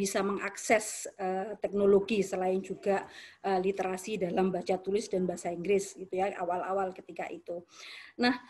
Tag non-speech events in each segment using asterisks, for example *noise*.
bisa mengakses uh, teknologi selain juga uh, literasi dalam baca tulis dan bahasa Inggris gitu ya awal-awal ketika itu. Nah,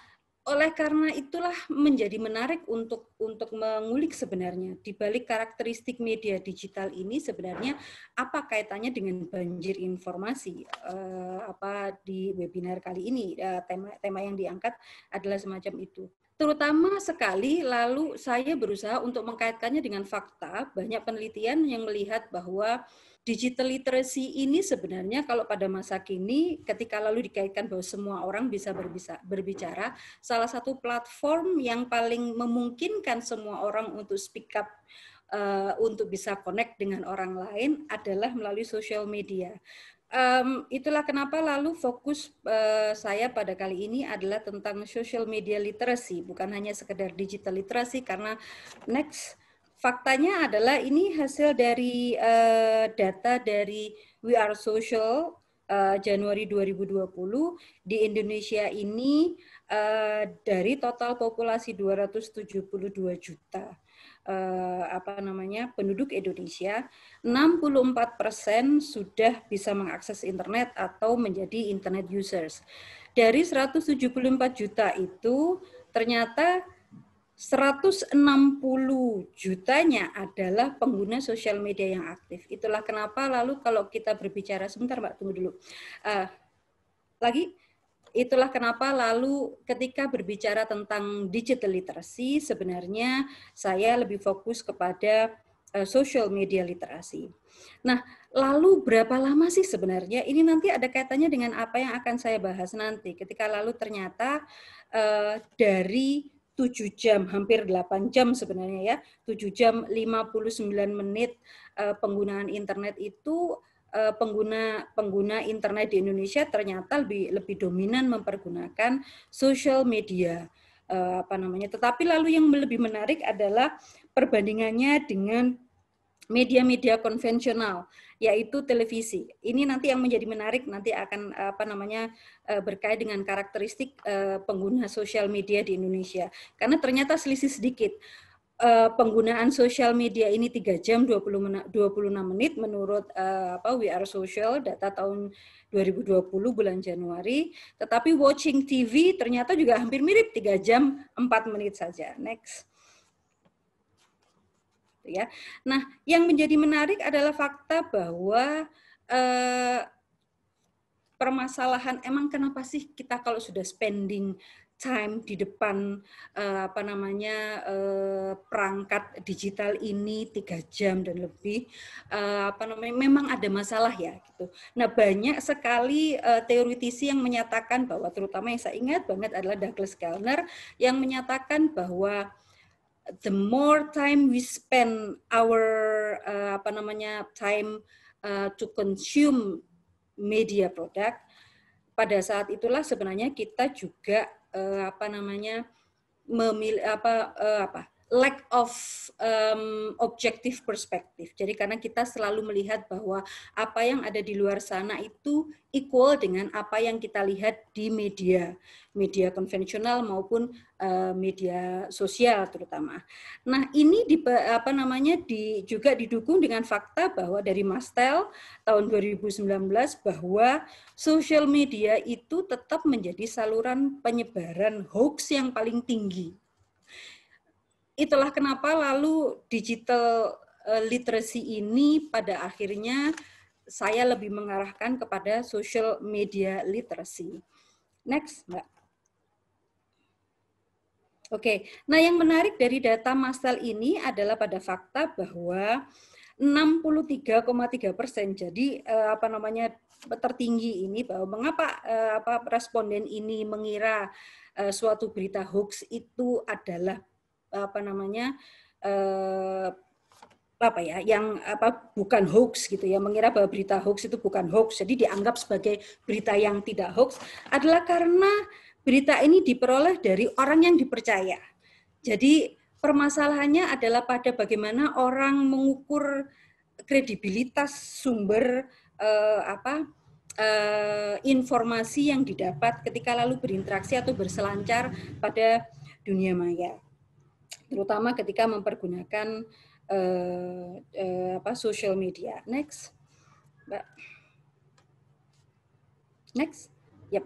oleh karena itulah menjadi menarik untuk untuk mengulik sebenarnya di balik karakteristik media digital ini sebenarnya apa kaitannya dengan banjir informasi uh, apa di webinar kali ini uh, tema tema yang diangkat adalah semacam itu Terutama sekali lalu saya berusaha untuk mengkaitkannya dengan fakta. Banyak penelitian yang melihat bahwa digital literacy ini sebenarnya kalau pada masa kini ketika lalu dikaitkan bahwa semua orang bisa berbicara, salah satu platform yang paling memungkinkan semua orang untuk speak up uh, untuk bisa connect dengan orang lain adalah melalui sosial media um, itulah kenapa lalu fokus uh, saya pada kali ini adalah tentang social media literacy, bukan hanya sekedar digital literacy karena next faktanya adalah ini hasil dari uh, data dari We Are Social uh, Januari 2020 di Indonesia ini uh, dari total populasi 272 juta eh, apa namanya penduduk Indonesia 64% persen sudah bisa mengakses internet atau menjadi internet users. Dari 174 juta itu ternyata 160 jutanya adalah pengguna sosial media yang aktif. Itulah kenapa lalu kalau kita berbicara sebentar Mbak tunggu dulu. Uh, lagi itulah kenapa lalu ketika berbicara tentang digital literacy sebenarnya saya lebih fokus kepada eh, social media literasi. Nah, lalu berapa lama sih sebenarnya ini nanti ada kaitannya dengan apa yang akan saya bahas nanti. Ketika lalu ternyata uh, dari 7 jam, hampir 8 jam sebenarnya ya, 7 jam 59 menit uh, penggunaan internet itu Eh, pengguna pengguna internet di Indonesia ternyata lebih lebih dominan mempergunakan social media eh, apa namanya. Tetapi lalu yang lebih menarik adalah perbandingannya dengan media-media konvensional yaitu televisi. Ini nanti yang menjadi menarik nanti akan apa namanya eh, berkait dengan karakteristik pengguna sosial media di Indonesia. Karena ternyata selisih sedikit uh, penggunaan sosial media ini 3 jam 20 mena 26 menit menurut uh, apa We Are Social data tahun 2020 bulan Januari, tetapi watching TV ternyata juga hampir mirip 3 jam 4 menit saja. Next gitu ya. Nah, yang menjadi menarik adalah fakta bahwa eh, permasalahan emang kenapa sih kita kalau sudah spending time di depan uh, apa namanya uh, perangkat digital ini tiga jam dan lebih uh, apa namanya memang ada masalah ya gitu. Nah banyak sekali uh, teoritisi yang menyatakan bahwa terutama yang saya ingat banget adalah Douglas Kellner yang menyatakan bahwa the more time we spend our uh, apa namanya time uh, to consume media product pada saat itulah sebenarnya kita juga Eh, apa namanya memilih apa eh, apa lack of um, objective perspective. Jadi karena kita selalu melihat bahwa apa yang ada di luar sana itu equal dengan apa yang kita lihat di media, media konvensional maupun uh, media sosial terutama. Nah ini di, apa namanya di, juga didukung dengan fakta bahwa dari Mastel tahun 2019 bahwa social media itu tetap menjadi saluran penyebaran hoax yang paling tinggi itulah kenapa lalu digital eh, literacy ini pada akhirnya saya lebih mengarahkan kepada social media literacy. Next, Mbak. Oke, okay. nah yang menarik dari data masal ini adalah pada fakta bahwa 63,3 persen, jadi eh, apa namanya tertinggi ini bahwa mengapa eh, apa responden ini mengira suatu berita hoax itu adalah apa namanya eh, apa ya yang apa bukan hoax gitu ya mengira bahwa berita hoax itu bukan hoax jadi dianggap sebagai berita yang tidak hoax adalah karena berita ini diperoleh dari orang yang dipercaya jadi permasalahannya adalah pada bagaimana orang mengukur kredibilitas sumber eh, apa eh, informasi yang didapat ketika lalu berinteraksi atau berselancar pada dunia maya terutama ketika mempergunakan uh, uh, apa social media. Next, Mbak. Next, yep.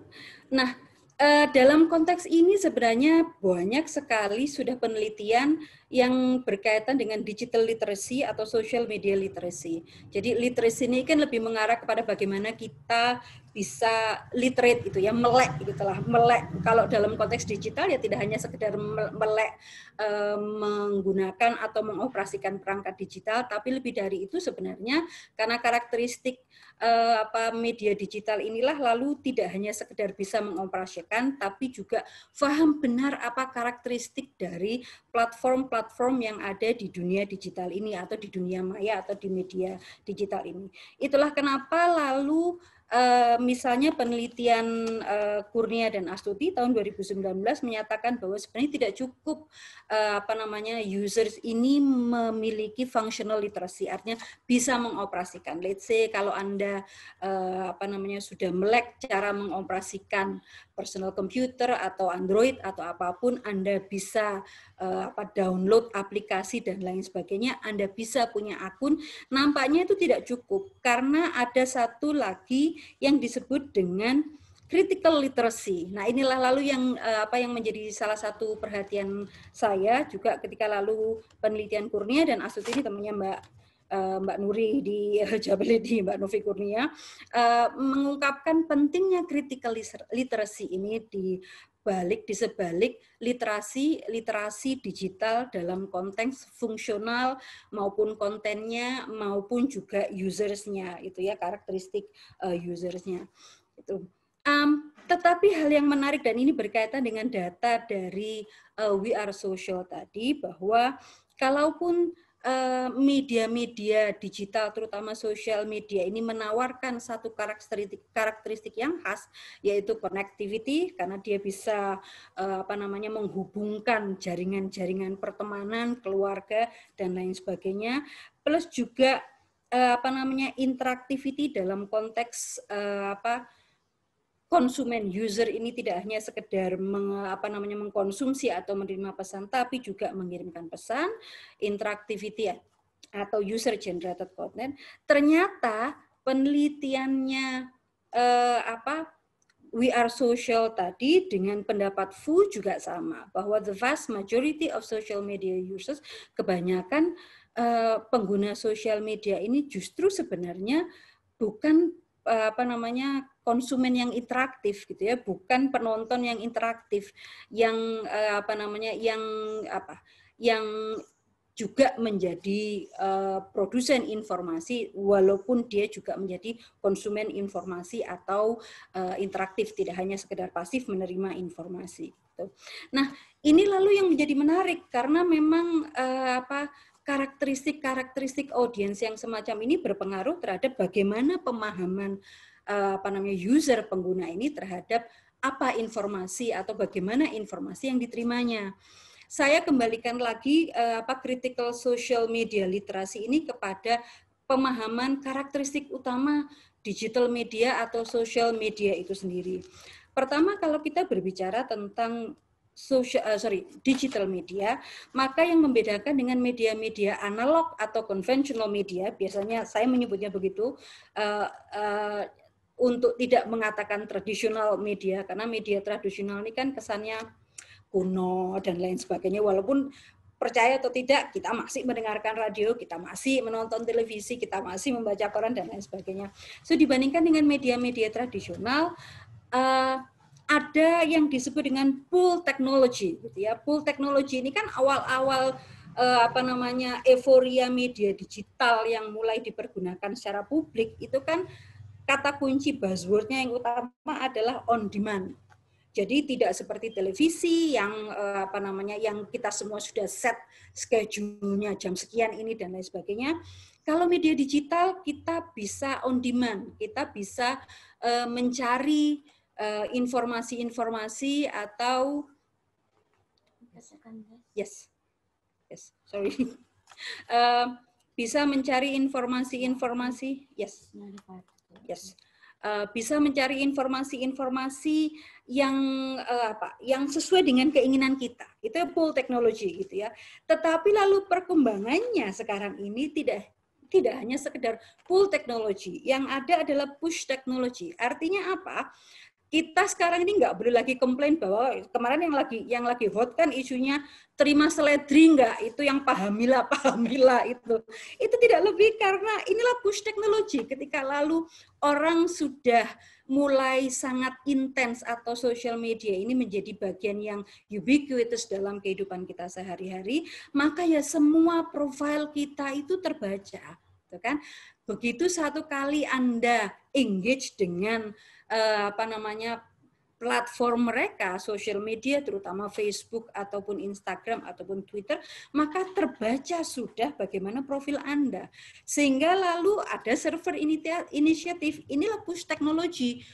Nah, uh, dalam konteks ini sebenarnya banyak sekali sudah penelitian yang berkaitan dengan digital literacy atau social media literacy. Jadi literacy ini kan lebih mengarah kepada bagaimana kita bisa literate gitu ya melek gitulah melek kalau dalam konteks digital ya tidak hanya sekedar melek e, menggunakan atau mengoperasikan perangkat digital tapi lebih dari itu sebenarnya karena karakteristik e, apa media digital inilah lalu tidak hanya sekedar bisa mengoperasikan tapi juga paham benar apa karakteristik dari platform-platform yang ada di dunia digital ini atau di dunia maya atau di media digital ini itulah kenapa lalu Eh, misalnya penelitian eh, Kurnia dan Astuti tahun 2019 menyatakan bahwa sebenarnya tidak cukup eh, apa namanya users ini memiliki functional literacy artinya bisa mengoperasikan. Let's say kalau Anda apa namanya sudah melek cara mengoperasikan personal computer atau Android atau apapun Anda bisa uh, apa download aplikasi dan lain sebagainya Anda bisa punya akun nampaknya itu tidak cukup karena ada satu lagi yang disebut dengan critical literacy. Nah, inilah lalu yang eh, apa yang menjadi salah satu perhatian saya juga ketika lalu penelitian Kurnia dan Asut ini temannya Mbak Eh, Mbak Nuri di *laughs* Jabalidi Mbak Novi Kurnia, eh, mengungkapkan pentingnya critical literacy ini di balik di sebalik literasi literasi digital dalam konteks fungsional maupun kontennya maupun juga usersnya itu ya karakteristik uh, usersnya itu um, tetapi hal yang menarik dan ini berkaitan dengan data dari uh, We Are Social tadi bahwa kalaupun Eh, media-media digital terutama sosial media ini menawarkan satu karakteristik karakteristik yang khas yaitu connectivity karena dia bisa eh, apa namanya menghubungkan jaringan-jaringan pertemanan, keluarga dan lain sebagainya plus juga eh, apa namanya interaktiviti dalam konteks apa konsumen user ini tidak hanya sekedar meng, apa namanya mengkonsumsi atau menerima pesan tapi juga mengirimkan pesan interactivity ya, atau user generated content ternyata penelitiannya eh, apa We Are Social tadi dengan pendapat Fu juga sama bahwa the vast majority of social media users kebanyakan eh, pengguna sosial media ini justru sebenarnya bukan Eh, apa namanya konsumen yang interaktif gitu ya bukan penonton yang interaktif yang eh, apa namanya yang apa yang juga menjadi uh, produsen informasi walaupun dia juga menjadi konsumen informasi atau uh, interaktif tidak hanya sekedar pasif menerima informasi gitu. Nah, ini lalu yang menjadi menarik karena memang uh, apa karakteristik-karakteristik audiens yang semacam ini berpengaruh terhadap bagaimana pemahaman eh, apa namanya user pengguna ini terhadap apa informasi atau bagaimana informasi yang diterimanya. Saya kembalikan lagi eh, apa critical social media literasi ini kepada pemahaman karakteristik utama digital media atau social media itu sendiri. Pertama, kalau kita berbicara tentang social, uh, eh, sorry, digital media, maka yang membedakan dengan media-media analog atau konvensional media, biasanya saya menyebutnya begitu, uh, uh, untuk tidak mengatakan tradisional media, karena media tradisional ini kan kesannya kuno dan lain sebagainya, walaupun percaya atau tidak, kita masih mendengarkan radio, kita masih menonton televisi, kita masih membaca koran dan lain sebagainya. So dibandingkan dengan media-media tradisional, uh, ada yang disebut dengan pool technology gitu ya. Pool technology ini kan awal-awal eh, apa namanya euforia media digital yang mulai dipergunakan secara publik itu kan kata kunci buzzwordnya yang utama adalah on demand. Jadi tidak seperti televisi yang eh, apa namanya yang kita semua sudah set schedule-nya jam sekian ini dan lain sebagainya. Kalau media digital kita bisa on demand, kita bisa eh, mencari Eh, informasi-informasi uh, atau yes yes sorry uh, *laughs* bisa mencari informasi-informasi yes yes uh, bisa mencari informasi-informasi yang uh, apa yang sesuai dengan keinginan kita itu full technology gitu ya tetapi lalu perkembangannya sekarang ini tidak tidak hanya sekedar pull technology yang ada adalah push technology Artinya apa? kita sekarang ini nggak boleh lagi komplain bahwa kemarin yang lagi yang lagi hot kan isunya terima seledri nggak itu yang pahamilah pahamilah itu itu tidak lebih karena inilah push teknologi ketika lalu orang sudah mulai sangat intens atau social media ini menjadi bagian yang ubiquitous dalam kehidupan kita sehari-hari maka ya semua profil kita itu terbaca gitu kan begitu satu kali anda engage dengan Eh, apa namanya platform mereka, social media terutama Facebook ataupun Instagram ataupun Twitter, maka terbaca sudah bagaimana profil Anda. Sehingga lalu ada server inisiatif, inilah push teknologi.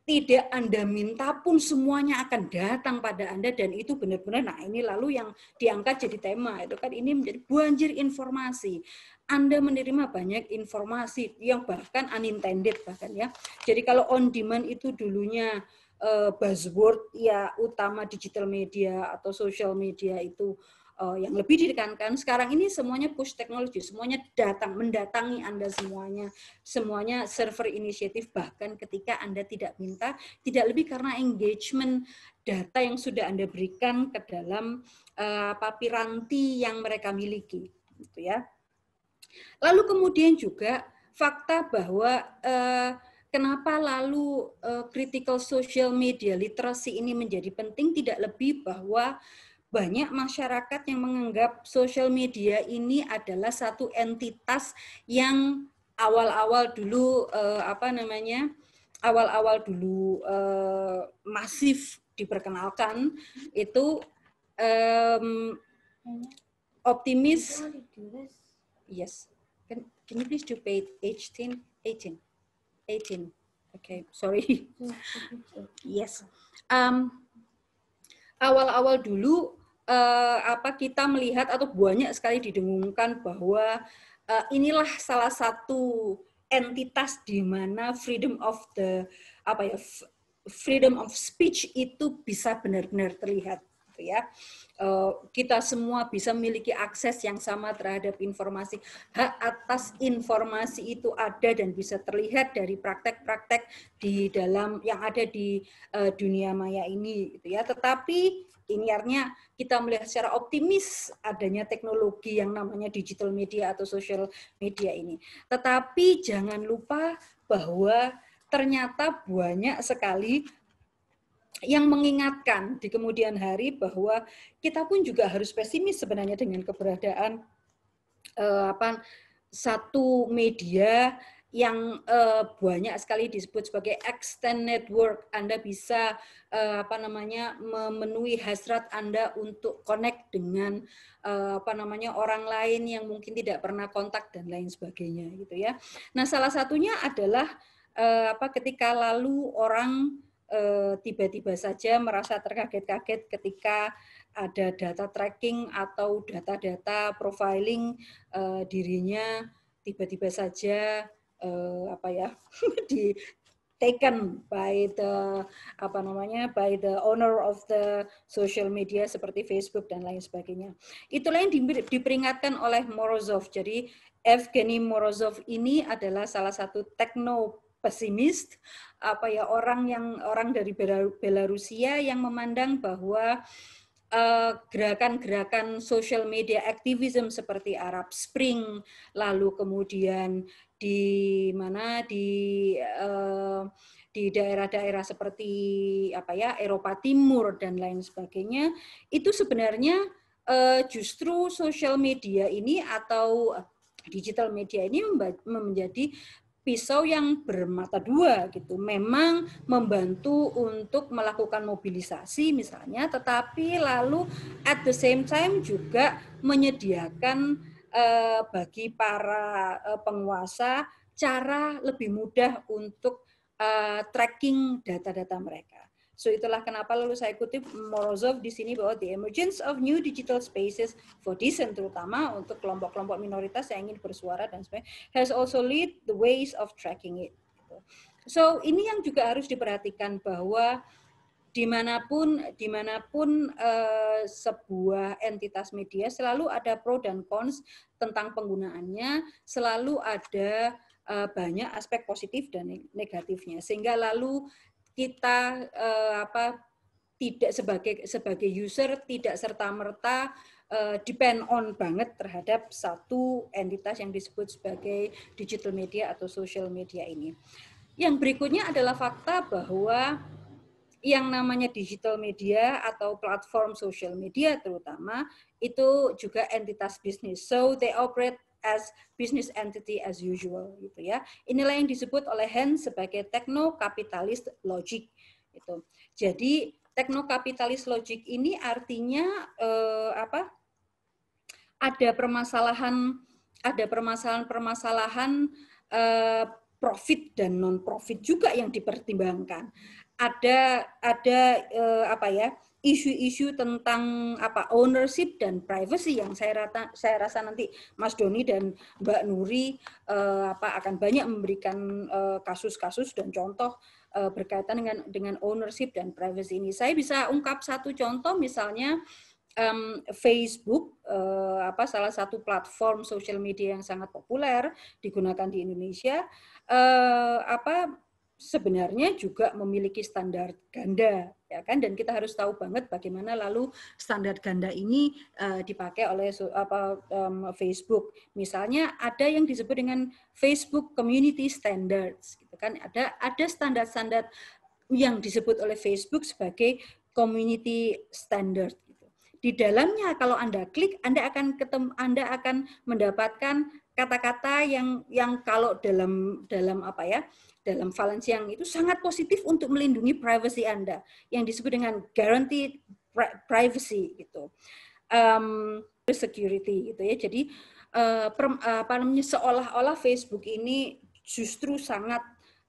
Tidak Anda minta pun semuanya akan datang pada Anda dan itu benar-benar nah ini lalu yang diangkat jadi tema itu kan ini menjadi banjir informasi. Anda menerima banyak informasi yang bahkan unintended bahkan ya. Jadi kalau on demand itu dulunya eh, buzzword ya utama digital media atau social media itu eh, yang lebih ditekankan. Sekarang ini semuanya push teknologi, semuanya datang mendatangi Anda semuanya. Semuanya server inisiatif bahkan ketika Anda tidak minta, tidak lebih karena engagement data yang sudah Anda berikan ke dalam uh, apa piranti yang mereka miliki gitu ya. Lalu kemudian juga fakta bahwa eh, kenapa lalu eh, critical social media literasi ini menjadi penting tidak lebih bahwa banyak masyarakat yang menganggap social media ini adalah satu entitas yang awal-awal dulu eh, apa namanya awal-awal dulu eh, masif diperkenalkan itu eh, optimis Yes. Can, can you please do page 18? 18. 18. Okay, sorry. *laughs* yes. Um, awal-awal dulu uh, apa kita melihat atau banyak sekali didengungkan bahwa uh, inilah salah satu entitas di mana freedom of the apa ya freedom of speech itu bisa benar-benar terlihat Gitu ya eh, kita semua bisa memiliki akses yang sama terhadap informasi hak atas informasi itu ada dan bisa terlihat dari praktek-praktek di dalam yang ada di eh, dunia maya ini gitu ya tetapi ini artinya kita melihat secara optimis adanya teknologi yang namanya digital media atau social media ini. Tetapi jangan lupa bahwa ternyata banyak sekali yang mengingatkan di kemudian hari bahwa kita pun juga harus pesimis sebenarnya dengan keberadaan uh, apa satu media yang uh, banyak sekali disebut sebagai extend network. Anda bisa uh, apa namanya memenuhi hasrat Anda untuk connect dengan uh, apa namanya orang lain yang mungkin tidak pernah kontak dan lain sebagainya gitu ya. Nah, salah satunya adalah uh, apa ketika lalu orang Eh, tiba-tiba saja merasa terkaget-kaget ketika ada data tracking atau data-data profiling eh, dirinya tiba-tiba saja eh, apa ya *laughs* di taken by the apa namanya by the owner of the social media seperti Facebook dan lain sebagainya. Itulah yang diperingatkan oleh Morozov. Jadi Evgeny Morozov ini adalah salah satu techno pesimis apa ya orang yang orang dari Belarusia yang memandang bahwa eh, gerakan-gerakan uh, social media activism seperti Arab Spring lalu kemudian di mana di uh, di daerah-daerah seperti apa ya Eropa Timur dan lain sebagainya itu sebenarnya uh, justru social media ini atau digital media ini menjadi pisau yang bermata dua gitu memang membantu untuk melakukan mobilisasi misalnya tetapi lalu at the same time juga menyediakan eh, bagi para eh, penguasa cara lebih mudah untuk eh, tracking data-data mereka So itulah kenapa lalu saya kutip Morozov di sini bahwa the emergence of new digital spaces for decent terutama untuk kelompok-kelompok minoritas yang ingin bersuara dan sebagainya has also lead the ways of tracking it. So ini yang juga harus diperhatikan bahwa dimanapun dimanapun uh, sebuah entitas media selalu ada pro dan cons tentang penggunaannya selalu ada uh, banyak aspek positif dan negatifnya sehingga lalu kita uh, apa tidak sebagai sebagai user tidak serta merta uh, eh, depend on banget terhadap satu entitas yang disebut sebagai digital media atau social media ini. Yang berikutnya adalah fakta bahwa yang namanya digital media atau platform social media terutama itu juga entitas bisnis. So they operate as business entity as usual gitu ya. Inilah yang disebut oleh Hen sebagai techno teknokapitalist logic itu. Jadi teknokapitalis logic ini artinya eh, apa? Ada permasalahan ada permasalahan-permasalahan eh, profit dan non profit juga yang dipertimbangkan. Ada ada eh, apa ya? isu-isu tentang apa ownership dan privacy yang saya rasa saya rasa nanti Mas Doni dan Mbak Nuri uh, apa akan banyak memberikan eh, kasus-kasus uh, dan contoh uh, berkaitan dengan dengan ownership dan privacy ini. Saya bisa ungkap satu contoh misalnya um, Facebook uh, apa salah satu platform social media yang sangat populer digunakan di Indonesia uh, apa sebenarnya juga memiliki standar ganda ya kan dan kita harus tahu banget bagaimana lalu standar ganda ini uh, dipakai oleh apa um, Facebook misalnya ada yang disebut dengan Facebook Community Standards gitu kan ada ada standar-standar yang disebut oleh Facebook sebagai community standard gitu. di dalamnya kalau Anda klik Anda akan ketemu Anda akan mendapatkan kata-kata yang yang kalau dalam dalam apa ya dalam yang itu sangat positif untuk melindungi privacy Anda yang disebut dengan guaranteed privacy gitu um, security gitu ya jadi uh, eh, per, uh, apa namanya seolah-olah Facebook ini justru sangat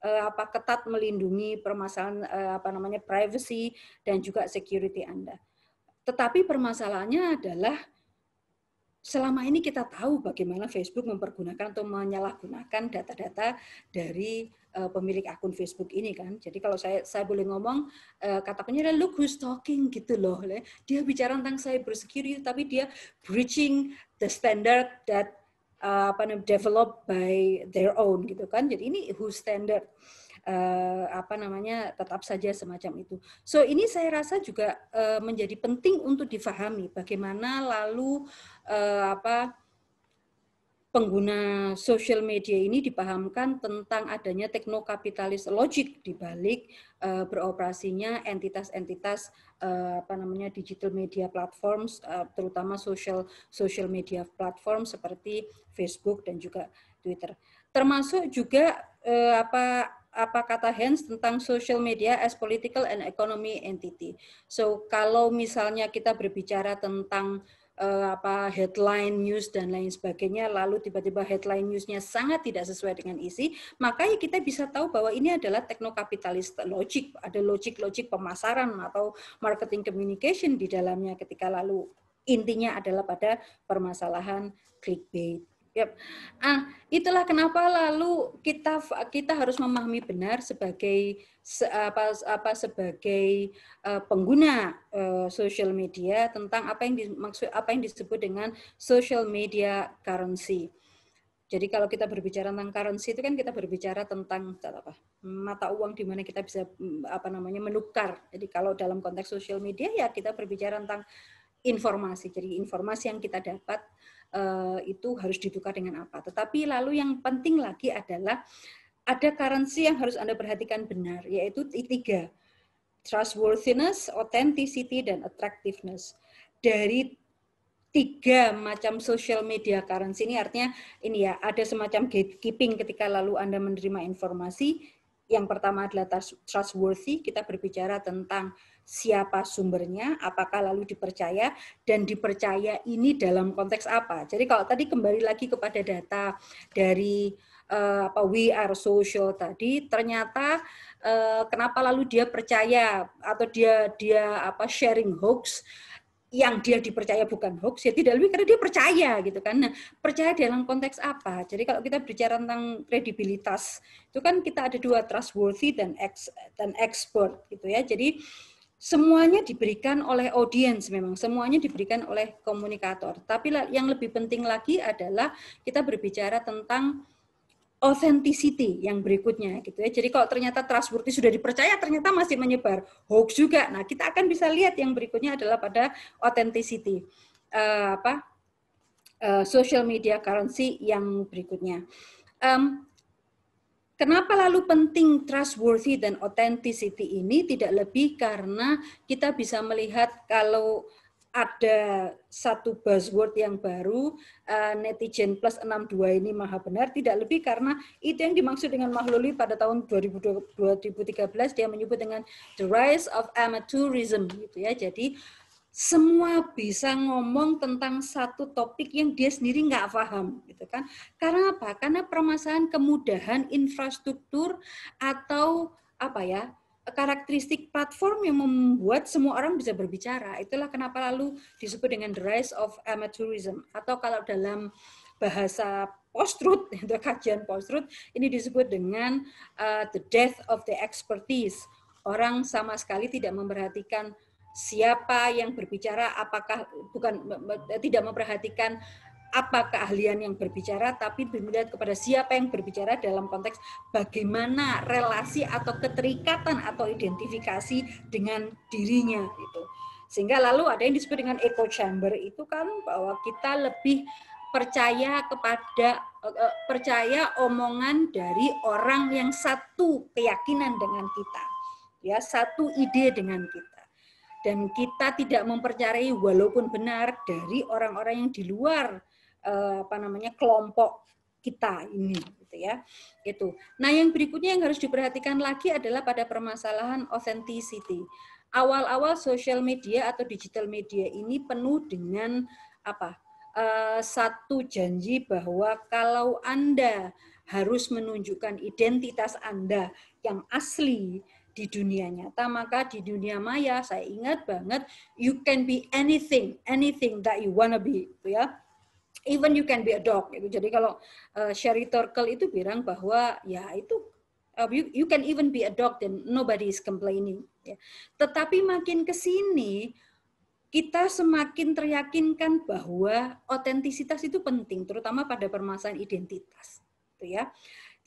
uh, apa ketat melindungi permasalahan uh, apa namanya privacy dan juga security Anda tetapi permasalahannya adalah selama ini kita tahu bagaimana Facebook mempergunakan atau menyalahgunakan data-data dari uh, pemilik akun Facebook ini kan. Jadi kalau saya saya boleh ngomong uh, kata penyerang look who's talking gitu loh. Dia bicara tentang cyber security tapi dia breaching the standard that uh, apa namanya developed by their own gitu kan. Jadi ini who standard uh, apa namanya tetap saja semacam itu. So ini saya rasa juga uh, menjadi penting untuk difahami bagaimana lalu uh, apa pengguna sosial media ini dipahamkan tentang adanya teknokapitalis logic di balik uh, beroperasinya entitas-entitas uh, apa namanya digital media platforms uh, terutama social social media platform seperti Facebook dan juga Twitter. Termasuk juga uh, apa apa kata Hans tentang social media as political and economy entity. So kalau misalnya kita berbicara tentang uh, apa headline news dan lain sebagainya, lalu tiba-tiba headline newsnya sangat tidak sesuai dengan isi, maka ya kita bisa tahu bahwa ini adalah teknokapitalis logic, ada logic-logic pemasaran atau marketing communication di dalamnya ketika lalu intinya adalah pada permasalahan clickbait. Yep. Ah, itulah kenapa lalu kita kita harus memahami benar sebagai se, apa, apa sebagai uh, pengguna uh, social media tentang apa yang dimaksud apa yang disebut dengan social media currency. Jadi kalau kita berbicara tentang currency itu kan kita berbicara tentang apa mata uang di mana kita bisa mm, apa namanya menukar. Jadi kalau dalam konteks social media ya kita berbicara tentang informasi. Jadi informasi yang kita dapat Eh, itu harus ditukar dengan apa. Tetapi lalu yang penting lagi adalah ada currency yang harus Anda perhatikan benar, yaitu tiga. Trustworthiness, authenticity, dan attractiveness. Dari tiga macam social media currency ini artinya ini ya ada semacam gatekeeping ketika lalu Anda menerima informasi yang pertama adalah trustworthy, kita berbicara tentang siapa sumbernya, apakah lalu dipercaya, dan dipercaya ini dalam konteks apa. Jadi kalau tadi kembali lagi kepada data dari uh, apa we are social tadi ternyata uh, kenapa lalu dia percaya atau dia dia apa sharing hoax yang dia dipercaya bukan hoax ya tidak lebih karena dia percaya gitu kan nah, percaya dalam konteks apa jadi kalau kita bicara tentang kredibilitas itu kan kita ada dua trustworthy dan ex dan expert gitu ya jadi semuanya diberikan oleh audiens memang semuanya diberikan oleh komunikator tapi yang lebih penting lagi adalah kita berbicara tentang authenticity yang berikutnya gitu ya. Jadi kalau ternyata trustworthy sudah dipercaya ternyata masih menyebar hoax juga. Nah, kita akan bisa lihat yang berikutnya adalah pada authenticity. Uh, apa? Uh, social media currency yang berikutnya. Um, Kenapa lalu penting trustworthy dan authenticity ini tidak lebih karena kita bisa melihat kalau ada satu buzzword yang baru eh, netizen plus 62 ini maha benar tidak lebih karena itu yang dimaksud dengan Mahluli pada tahun 2013 dia menyebut dengan the rise of amateurism gitu ya jadi semua bisa ngomong tentang satu topik yang dia sendiri nggak paham gitu kan karena apa karena permasalahan kemudahan infrastruktur atau apa ya karakteristik platform yang membuat semua orang bisa berbicara. Itulah kenapa lalu disebut dengan the rise of amateurism atau kalau dalam bahasa post-truth, *laughs* kajian post-truth ini disebut dengan uh, the death of the expertise. Orang sama sekali tidak memperhatikan siapa yang berbicara, apakah bukan tidak memperhatikan apa keahlian yang berbicara, tapi bermelihat kepada siapa yang berbicara dalam konteks bagaimana relasi atau keterikatan atau identifikasi dengan dirinya itu. Sehingga lalu ada yang disebut dengan echo chamber itu kan bahwa kita lebih percaya kepada eh, eh, percaya omongan dari orang yang satu keyakinan dengan kita. Ya, satu ide dengan kita dan kita tidak mempercayai walaupun benar dari orang-orang yang di luar uh, apa namanya kelompok kita ini gitu ya itu nah yang berikutnya yang harus diperhatikan lagi adalah pada permasalahan authenticity awal-awal social media atau digital media ini penuh dengan apa uh, satu janji bahwa kalau anda harus menunjukkan identitas anda yang asli di dunia nyata maka di dunia maya saya ingat banget you can be anything anything that you wanna be gitu ya even you can be a dog gitu. Jadi kalau uh, Sherry Turkle itu bilang bahwa ya itu uh, you, you can even be a dog dan nobody is complaining. Ya. Tetapi makin ke sini kita semakin teryakinkan bahwa otentisitas itu penting, terutama pada permasalahan identitas, gitu ya.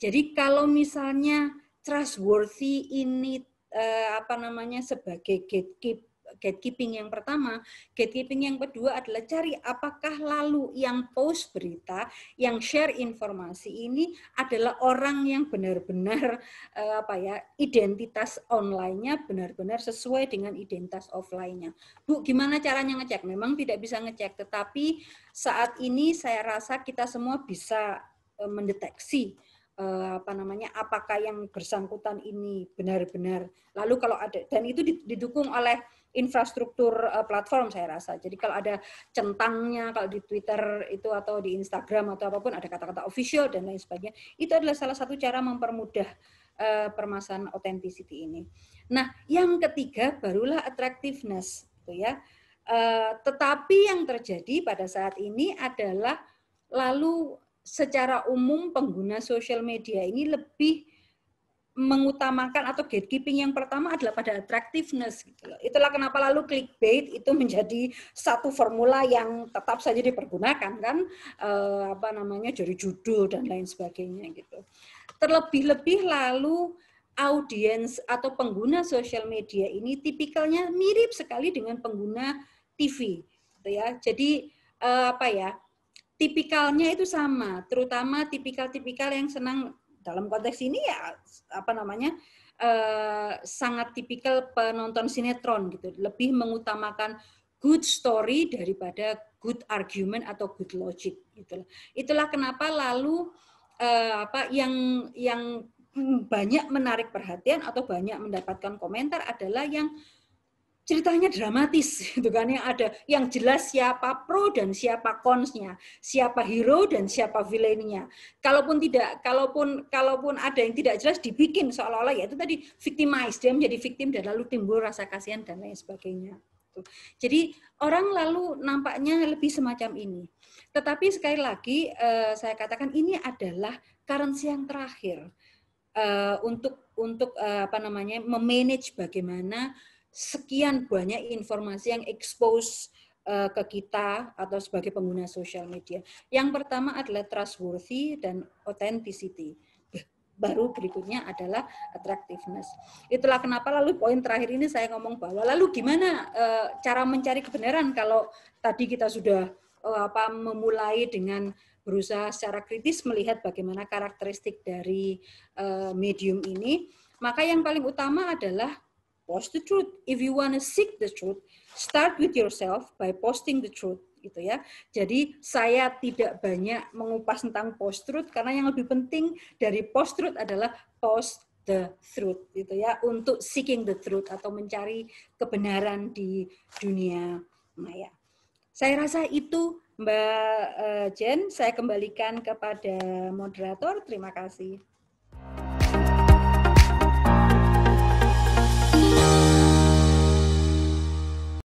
Jadi kalau misalnya trustworthy ini uh, apa namanya sebagai gatekeeper gatekeeping yang pertama. Gatekeeping yang kedua adalah cari apakah lalu yang post berita, yang share informasi ini adalah orang yang benar-benar eh, apa ya identitas online-nya benar-benar sesuai dengan identitas offline-nya. Bu, gimana caranya ngecek? Memang tidak bisa ngecek, tetapi saat ini saya rasa kita semua bisa eh, mendeteksi eh, apa namanya apakah yang bersangkutan ini benar-benar lalu kalau ada dan itu didukung oleh infrastruktur uh, platform saya rasa. Jadi kalau ada centangnya kalau di Twitter itu atau di Instagram atau apapun ada kata-kata official dan lain sebagainya, itu adalah salah satu cara mempermudah uh, permasalahan authenticity ini. Nah, yang ketiga barulah attractiveness gitu ya. Uh, tetapi yang terjadi pada saat ini adalah lalu secara umum pengguna sosial media ini lebih mengutamakan atau gatekeeping yang pertama adalah pada attractiveness gitu Itulah kenapa lalu clickbait itu menjadi satu formula yang tetap saja dipergunakan kan e, apa namanya jadi judul dan lain sebagainya gitu. Terlebih-lebih lalu audiens atau pengguna sosial media ini tipikalnya mirip sekali dengan pengguna TV gitu ya. Jadi e, apa ya? Tipikalnya itu sama, terutama tipikal-tipikal yang senang dalam konteks ini ya apa namanya eh, sangat tipikal penonton sinetron gitu lebih mengutamakan good story daripada good argument atau good logic itulah itulah kenapa lalu eh, apa yang yang banyak menarik perhatian atau banyak mendapatkan komentar adalah yang ceritanya dramatis *laughs* itu kan yang ada yang jelas siapa pro dan siapa konsnya siapa hero dan siapa villainnya kalaupun tidak kalaupun kalaupun ada yang tidak jelas dibikin seolah-olah ya itu tadi victimized dia menjadi victim dan lalu timbul rasa kasihan dan lain sebagainya gitu. jadi orang lalu nampaknya lebih semacam ini tetapi sekali lagi eh, saya katakan ini adalah currency yang terakhir eh, untuk untuk eh, apa namanya memanage bagaimana sekian banyak informasi yang expose eh, ke kita atau sebagai pengguna sosial media. Yang pertama adalah trustworthy dan authenticity. Baru berikutnya adalah attractiveness. Itulah kenapa lalu poin terakhir ini saya ngomong bahwa lalu gimana eh, cara mencari kebenaran kalau tadi kita sudah eh, apa memulai dengan berusaha secara kritis melihat bagaimana karakteristik dari medium ini, maka yang paling utama adalah post the truth. If you wanna seek the truth, start with yourself by posting the truth gitu ya. Jadi saya tidak banyak mengupas tentang post truth karena yang lebih penting dari post truth adalah post the truth gitu ya untuk seeking the truth atau mencari kebenaran di dunia maya. Saya rasa itu Mbak eh, Jen, saya kembalikan kepada moderator. Terima kasih.